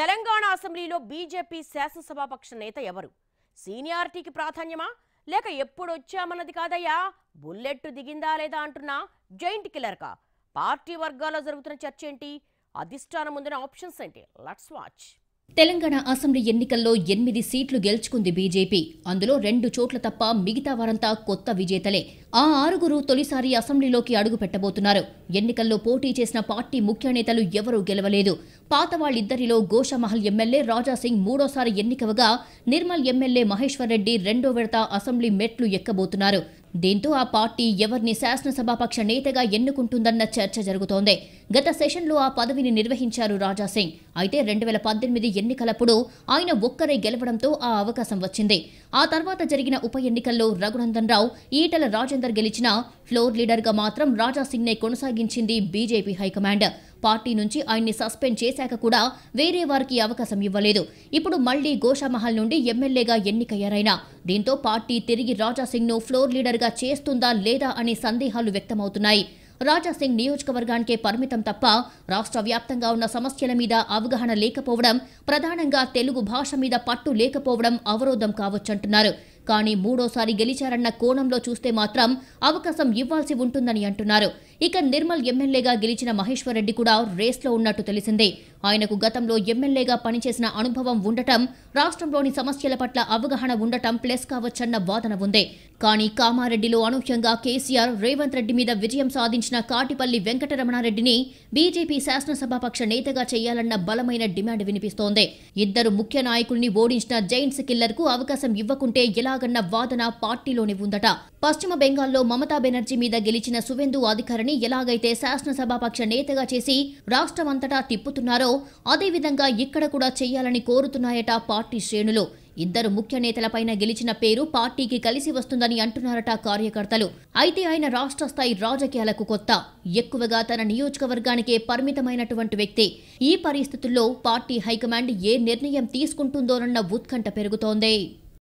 తెలంగాణ అసెంబ్లీలో బీజేపీ శాసనసభాపక్ష నేత ఎవరు సీనియారిటీకి ప్రాధాన్యమా లేక ఎప్పుడు వచ్చామన్నది కాదయ్యా బుల్లెట్ దిగిందా లేదా అంటున్నా జైంట్ కిల్లర్కా పార్టీ వర్గాల్లో జరుగుతున్న చర్చ ఏంటి అధిష్టానం ముందున ఆప్షన్స్ ఏంటి లట్స్ వాచ్ తెలంగాణ అసెంబ్లీ ఎన్నికల్లో ఎనిమిది సీట్లు గెలుచుకుంది బీజేపీ అందులో రెండు చోట్ల తప్ప మిగతా వారంతా కొత్త విజేతలే ఆ ఆరుగురు తొలిసారి అసెంబ్లీలోకి అడుగు పెట్టబోతున్నారు ఎన్నికల్లో పోటీ చేసిన పార్టీ ముఖ్య నేతలు ఎవరూ గెలవలేదు పాతవాళ్ళిద్దరిలో గోషమహల్ గోషామహల్ ఎమ్మెల్యే రాజాసింగ్ మూడోసారి ఎన్నికవగా నిర్మల్ ఎమ్మెల్యే మహేశ్వర్ రెడ్డి రెండో విడత అసెంబ్లీ మెట్లు ఎక్కబోతున్నారు దీంతో ఆ పార్టీ ఎవరిని శాసనసభాపక్ష నేతగా ఎన్నుకుంటుందన్న చర్చ జరుగుతోంది గత సెషన్లో ఆ పదవిని నిర్వహించారు రాజాసింగ్ అయితే రెండు వేల పద్దెనిమిది ఎన్నికలప్పుడు ఆయన ఒక్కరే గెలవడంతో ఆ అవకాశం వచ్చింది ఆ తర్వాత జరిగిన ఉప ఎన్నికల్లో రఘునందన్ రావు ఈటల రాజేందర్ గెలిచిన ఫ్లోర్ లీడర్గా మాత్రం రాజాసింగ్నే కొనసాగించింది బీజేపీ హైకమాండ్ పార్టీ నుంచి ఆయన్ని సస్పెండ్ చేశాక కూడా వేరే వారికి అవకాశం ఇవ్వలేదు ఇప్పుడు మళ్లీ గోషామహల్ నుండి ఎమ్మెల్యేగా ఎన్నికయ్యారైనా దీంతో పార్టీ తిరిగి ను ఫ్లోర్ లీడర్గా చేస్తుందా లేదా అనే సందేహాలు వ్యక్తమవుతున్నాయి రాజాసింగ్ నియోజకవర్గానికే పరిమితం తప్ప రాష్ట్ర వ్యాప్తంగా ఉన్న సమస్యల మీద అవగాహన లేకపోవడం ప్రధానంగా తెలుగు భాష మీద పట్టు లేకపోవడం అవరోధం కావచ్చంటున్నారు కానీ మూడోసారి గెలిచారన్న కోణంలో చూస్తే మాత్రం అవకాశం ఇవ్వాల్సి ఉంటుందని అంటున్నారు ఇక నిర్మల్ ఎమ్మెల్యేగా గెలిచిన మహేశ్వరరెడ్డి కూడా రేస్లో ఉన్నట్టు తెలిసిందే ఆయనకు గతంలో ఎమ్మెల్యేగా పనిచేసిన అనుభవం ఉండటం రాష్ట్రంలోని సమస్యల పట్ల అవగాహన ఉండటం ప్లస్ కావచ్చన్న వాదన ఉంది కానీ కామారెడ్డిలో అనూహ్యంగా కేసీఆర్ రేవంత్ రెడ్డి మీద విజయం సాధించిన కాటిపల్లి వెంకటరమణారెడ్డిని బీజేపీ శాసనసభాపక్ష నేతగా చేయాలన్న బలమైన డిమాండ్ వినిపిస్తోంది ఇద్దరు ముఖ్య నాయకుల్ని ఓడించిన జైంట్స్ కిల్లర్కు అవకాశం ఇవ్వకుంటే ఎలా ఎలాగన్న వాదన పార్టీలోనే ఉందట పశ్చిమ బెంగాల్లో మమతా బెనర్జీ మీద గెలిచిన సువెందు అధికారిని ఎలాగైతే శాసనసభాపక్ష నేతగా చేసి రాష్ట్రమంతటా తిప్పుతున్నారో అదేవిధంగా ఇక్కడ కూడా చేయాలని కోరుతున్నాయట పార్టీ శ్రేణులు ఇద్దరు ముఖ్య నేతలపైన గెలిచిన పేరు పార్టీకి కలిసి వస్తుందని అంటున్నారట కార్యకర్తలు అయితే ఆయన రాష్ట్ర స్థాయి రాజకీయాలకు కొత్త ఎక్కువగా తన నియోజకవర్గానికే పరిమితమైనటువంటి వ్యక్తి ఈ పరిస్థితుల్లో పార్టీ హైకమాండ్ ఏ నిర్ణయం తీసుకుంటుందోనన్న ఉత్కంఠ పెరుగుతోంది